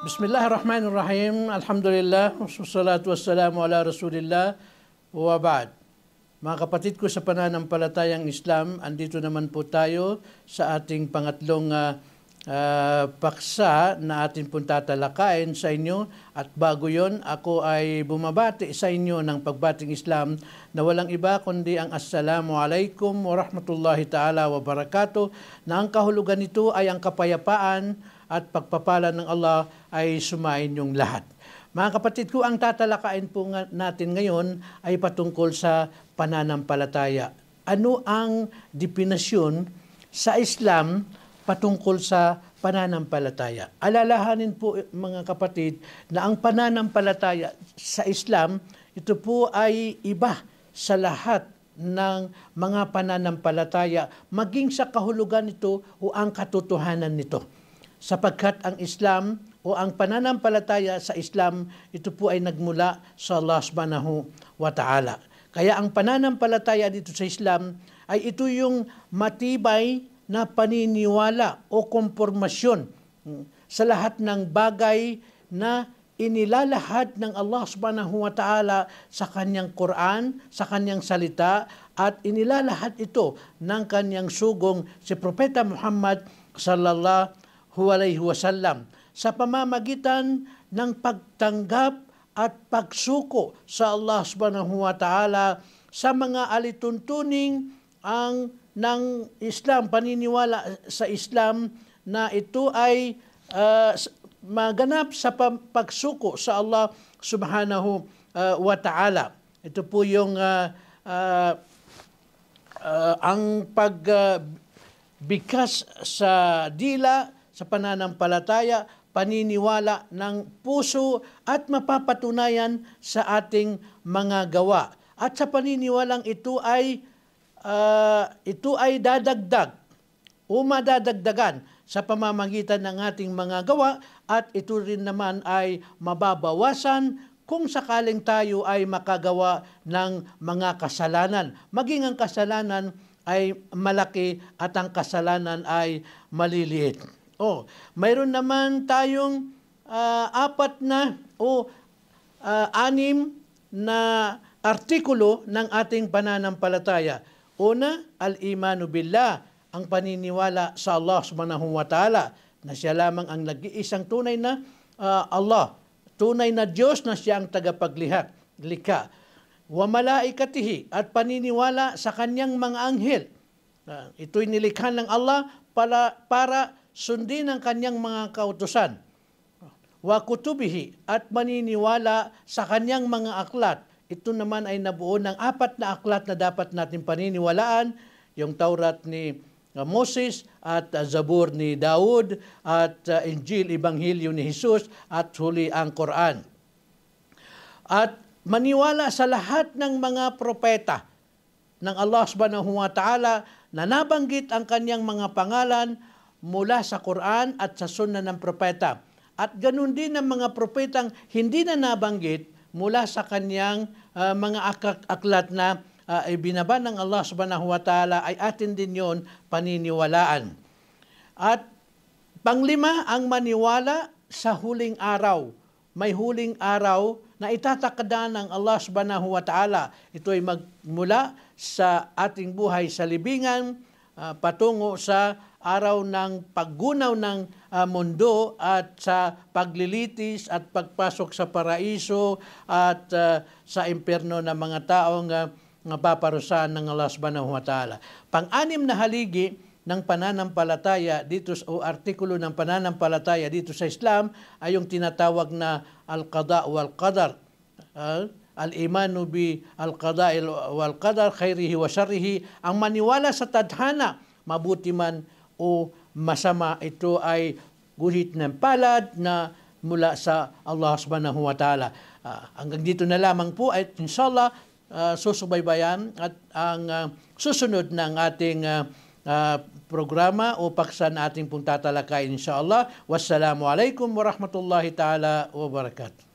Bismillahirrahmanirrahim. Alhamdulillah. Wassalatu wassalamu ala rasulillah. Wa ba'd. Mga kapatid ko sa pananampalatayang Islam, andito naman po tayo sa ating pangatlong uh, uh, paksa na atin puntatalakayin sa inyo at bago yon ako ay bumabati sa inyo ng pagbating Islam na walang iba kundi ang Assalamu Alaikum wa Rahmatullahi Ta'ala wa Barakatuh na ang kahulugan nito ay ang kapayapaan, at pagpapala ng Allah ay sumain yung lahat. Mga kapatid ko, ang tatalakain po natin ngayon ay patungkol sa pananampalataya. Ano ang dipinasyon sa Islam patungkol sa pananampalataya? Alalahanin po eh, mga kapatid na ang pananampalataya sa Islam, ito po ay iba sa lahat ng mga pananampalataya, maging sa kahulugan nito o ang katotohanan nito sapagkat ang Islam o ang pananampalataya sa Islam, ito po ay nagmula sa Allah subhanahu wa ta'ala. Kaya ang pananampalataya dito sa Islam ay ito yung matibay na paniniwala o kompormasyon hmm, sa lahat ng bagay na inilalahad ng Allah subhanahu wa ta'ala sa kanyang Quran, sa kanyang salita, at inilalahad ito ng kanyang sugong si Propeta Muhammad sallallahu alayhi wasallam sa pamamagitan ng pagtanggap at pagsuko sa Allah subhanahu wa ta'ala sa mga alituntuning ang ng Islam, paniniwala sa Islam na ito ay uh, maganap sa pagsuko sa Allah subhanahu uh, wa ta'ala. Ito po yung uh, uh, uh, ang pagbikas uh, sa dila sa pananampalataya, paniniwala ng puso at mapapatunayan sa ating mga gawa. At sa paniniwalang ito ay uh, ito ay dadagdag o madadagdagan sa pamamagitan ng ating mga gawa at ito rin naman ay mababawasan kung sakaling tayo ay makagawa ng mga kasalanan. Maging ang kasalanan ay malaki at ang kasalanan ay maliliit. Oh, mayroon naman tayong uh, apat na o oh, uh, anim na artikulo ng ating pananampalataya. Una, al-imanu billah, ang paniniwala sa Allah subhanahu wa ta'ala na siya lamang ang nag-iisang tunay na uh, Allah, tunay na Diyos na siya ang tagapaglihat, lika. Wa malaikatihi at paniniwala sa kanyang mga anghel. Uh, ito'y nilikha ng Allah para, para sundin ang kanyang mga kautusan, wa kutubihi at maniniwala sa kanyang mga aklat. Ito naman ay nabuo ng apat na aklat na dapat natin paniniwalaan, yung Taurat ni ah, Moses at ah, Zabur ni Daud at ah, Injil, Ibanghilyo ni Jesus at huli ang Quran. At maniwala sa lahat ng mga propeta ng Allah subhanahu wa ta'ala na nabanggit ang kanyang mga pangalan mula sa Quran at sa sunna ng propeta. At ganun din ang mga propetang hindi na nabanggit mula sa kanyang uh, mga ak- aklat na uh, ah, ibinaba ng Allah subhanahu wa ta'ala ay atin din yon paniniwalaan. At panglima, ang maniwala sa huling araw. May huling araw na itatakda ng Allah subhanahu wa ta'ala. Ito ay magmula sa ating buhay sa libingan, uh, patungo sa araw ng paggunaw ng uh, mundo at sa paglilitis at pagpasok sa paraiso at uh, sa impyerno ng mga taong uh, ah, paparusahan ng Allah subhanahu wa ta'ala. Pang-anim na haligi ng pananampalataya dito o artikulo ng pananampalataya dito sa Islam ay yung tinatawag na al-qada wal qadar. Uh, al iman bi al-qada wal qadar khairihi wa sharrihi ang maniwala sa tadhana mabuti man o masama. Ito ay guhit ng palad na mula sa Allah subhanahu wa ta'ala. Uh, hanggang dito na lamang po at inshallah uh, susubaybayan at ang uh, susunod ng ating uh, uh, programa o paksa na ating pong tatalakay inshallah. Wassalamualaikum warahmatullahi ta'ala wabarakatuh.